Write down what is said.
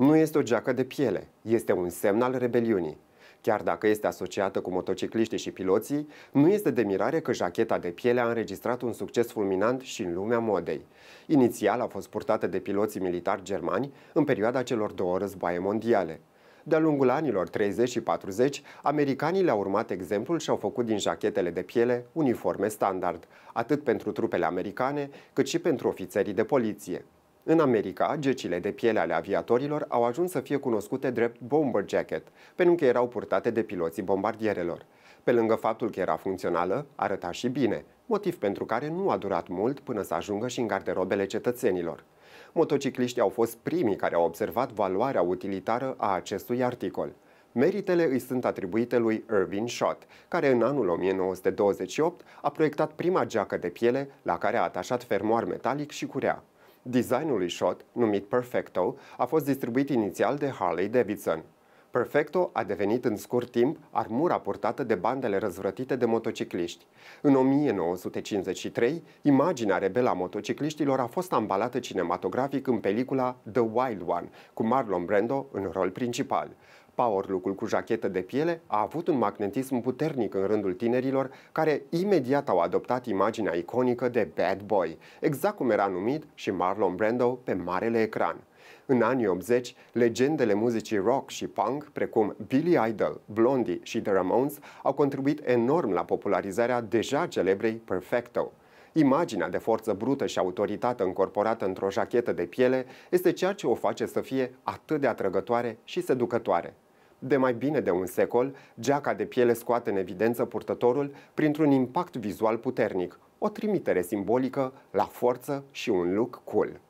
Nu este o geacă de piele, este un semn al rebeliunii. Chiar dacă este asociată cu motocicliștii și piloții, nu este de mirare că jacheta de piele a înregistrat un succes fulminant și în lumea modei. Inițial a fost purtată de piloții militari germani în perioada celor două războaie mondiale. De-a lungul anilor 30 și 40, americanii le-au urmat exemplul și au făcut din jachetele de piele uniforme standard, atât pentru trupele americane, cât și pentru ofițerii de poliție. În America, gecile de piele ale aviatorilor au ajuns să fie cunoscute drept bomber jacket, pentru că erau purtate de piloții bombardierelor. Pe lângă faptul că era funcțională, arăta și bine, motiv pentru care nu a durat mult până să ajungă și în garderobele cetățenilor. Motocicliștii au fost primii care au observat valoarea utilitară a acestui articol. Meritele îi sunt atribuite lui Irving Schott, care în anul 1928 a proiectat prima geacă de piele la care a atașat fermoar metalic și curea. Designul lui numit Perfecto, a fost distribuit inițial de Harley Davidson. Perfecto a devenit în scurt timp armura purtată de bandele răzvrătite de motocicliști. În 1953, imaginea rebelă a motocicliștilor a fost ambalată cinematografic în pelicula The Wild One, cu Marlon Brando în rol principal. Powerlook-ul cu jachetă de piele a avut un magnetism puternic în rândul tinerilor care imediat au adoptat imaginea iconică de bad boy, exact cum era numit și Marlon Brando pe marele ecran. În anii 80, legendele muzicii rock și punk, precum Billy Idol, Blondie și The Ramones, au contribuit enorm la popularizarea deja celebrei Perfecto. Imaginea de forță brută și autoritate încorporată într-o jachetă de piele este ceea ce o face să fie atât de atrăgătoare și seducătoare. De mai bine de un secol, geaca de piele scoate în evidență purtătorul printr-un impact vizual puternic, o trimitere simbolică la forță și un look cool.